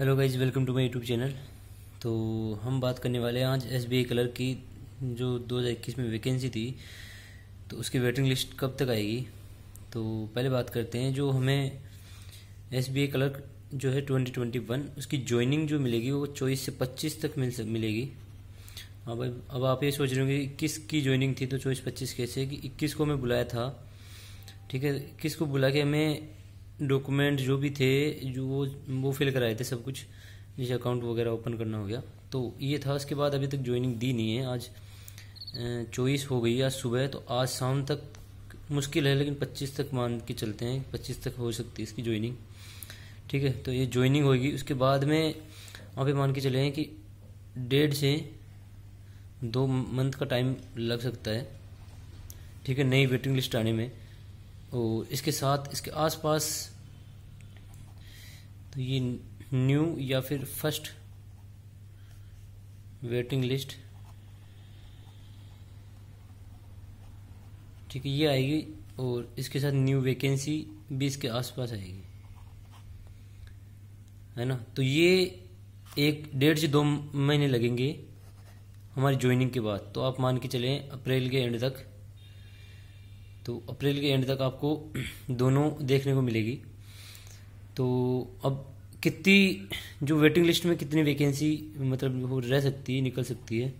hello guys welcome to my YouTube channel तो हम बात करने वाले हैं आज एस बी आई कलर की जो 2021 में वैकेंसी थी तो उसकी वेटिंग लिस्ट कब तक आएगी तो पहले बात करते हैं जो हमें एस बी आई कलर जो है 2021 उसकी ज्वाइनिंग जो मिलेगी वो चौबीस से पच्चीस तक मिल मिलेगी अब अब आप ये सोच रहे होंगे इक्कीस की ज्वाइनिंग थी तो चौबीस पच्चीस कैसे कि इक्कीस को हमें बुलाया था ठीक है इक्कीस को बुला के हमें डॉक्यूमेंट जो भी थे जो वो वो फिल कराए थे सब कुछ जैसे अकाउंट वगैरह ओपन करना हो गया तो ये था उसके बाद अभी तक ज्वाइनिंग दी नहीं है आज चौबीस हो गई आज सुबह तो आज शाम तक मुश्किल है लेकिन पच्चीस तक मान के चलते हैं पच्चीस तक हो सकती है इसकी ज्वाइनिंग ठीक है तो ये ज्वाइनिंग होगी उसके बाद में वहाँ पे मान के चले हैं कि डेढ़ से दो मंथ का टाइम लग सकता है ठीक है नई वेटिंग लिस्ट आने में और तो इसके साथ इसके आसपास तो ये न्यू या फिर फर्स्ट वेटिंग लिस्ट ठीक है ये आएगी और इसके साथ न्यू वैकेंसी भी इसके आसपास आएगी है ना तो ये एक डेढ़ से दो महीने लगेंगे हमारी ज्वाइनिंग के बाद तो आप मान के चलें अप्रैल के एंड तक तो अप्रैल के एंड तक आपको दोनों देखने को मिलेगी तो अब कितनी जो वेटिंग लिस्ट में कितनी वैकेंसी मतलब रह सकती है निकल सकती है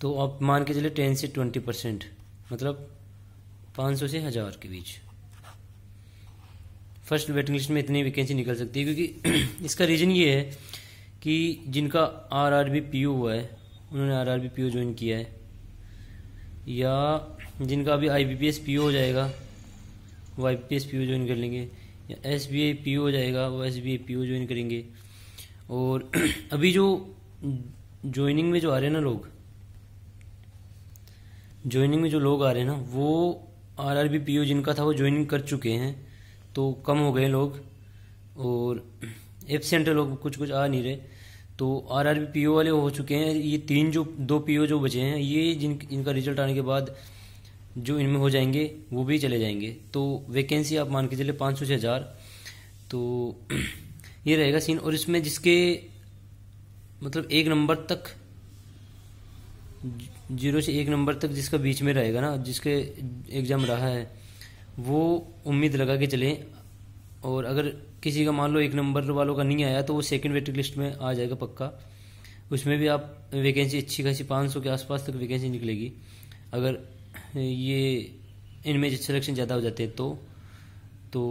तो आप मान के चले टेन से ट्वेंटी परसेंट मतलब पाँच सौ से हज़ार के बीच फर्स्ट वेटिंग लिस्ट में इतनी वैकेंसी निकल सकती है क्योंकि इसका रीज़न ये है कि जिनका आर आर बी पी हुआ है उन्होंने R R B P join किया है या जिनका अभी I B P S P हो जाएगा वो I B P S P O join कर लेंगे या एस बी आई पी हो जाएगा वो S B I P O join करेंगे और अभी जो ज्वाइनिंग में जो आ रहे हैं ना लोग ज्वाइनिंग में जो लोग आ रहे हैं ना वो R R B P O जिनका था वो ज्वाइनिंग कर चुके हैं तो कम हो गए लोग और एबसेंट लोग कुछ कुछ आ नहीं रहे तो आर आर पी ओ वाले हो चुके हैं ये तीन जो दो पी ओ जो बचे हैं ये जिन इनका रिजल्ट आने के बाद जो इनमें हो जाएंगे वो भी चले जाएंगे तो वैकेंसी आप मान के चले पाँच सौ से हज़ार तो ये रहेगा सीन और इसमें जिसके मतलब एक नंबर तक जीरो से एक नंबर तक जिसका बीच में रहेगा ना जिसके एग्ज़ाम रहा है वो उम्मीद लगा के चलें और अगर किसी का मान लो एक नंबर वालों का नहीं आया तो वो सेकंड वेटिंग लिस्ट में आ जाएगा पक्का उसमें भी आप वैकेंसी अच्छी खासी पाँच सौ के आसपास तक वैकेंसी निकलेगी अगर ये इनमें सिलेक्शन ज़्यादा हो जाते हैं तो तो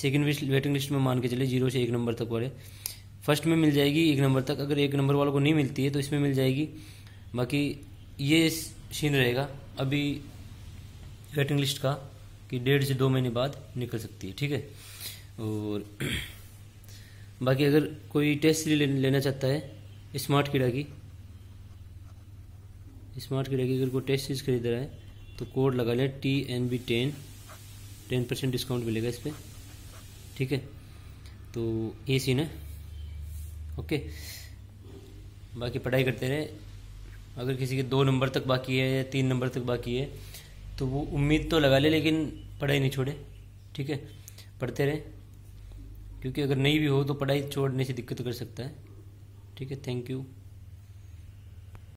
सेकेंड वेटिंग लिस्ट में मान के चले जीरो से एक नंबर तक वाले फर्स्ट में मिल जाएगी एक नंबर तक अगर एक नंबर वालों को नहीं मिलती है तो इसमें मिल जाएगी बाकी ये सीन रहेगा अभी वेटिंग लिस्ट का कि डेढ़ से दो महीने बाद निकल सकती है ठीक है और बाकी अगर कोई टेस्ट सीरीज लेना चाहता है स्मार्ट कीड़ा की स्मार्ट कीड़ा की अगर कोई टेस्ट सीरीज खरीद रहा है तो कोड लगा लें T N B ten ten percent discount मिलेगा इस पर ठीक है तो ये सीन है ओके बाकी पढ़ाई करते रहे अगर किसी के दो नंबर तक बाकी है या तीन नंबर तक बाकी है तो वो उम्मीद तो लगा ले लेकिन पढ़ाई नहीं छोड़े ठीक है पढ़ते रहें क्योंकि अगर नहीं भी हो तो पढ़ाई छोड़ने से दिक्कत कर सकता है ठीक है थैंक यू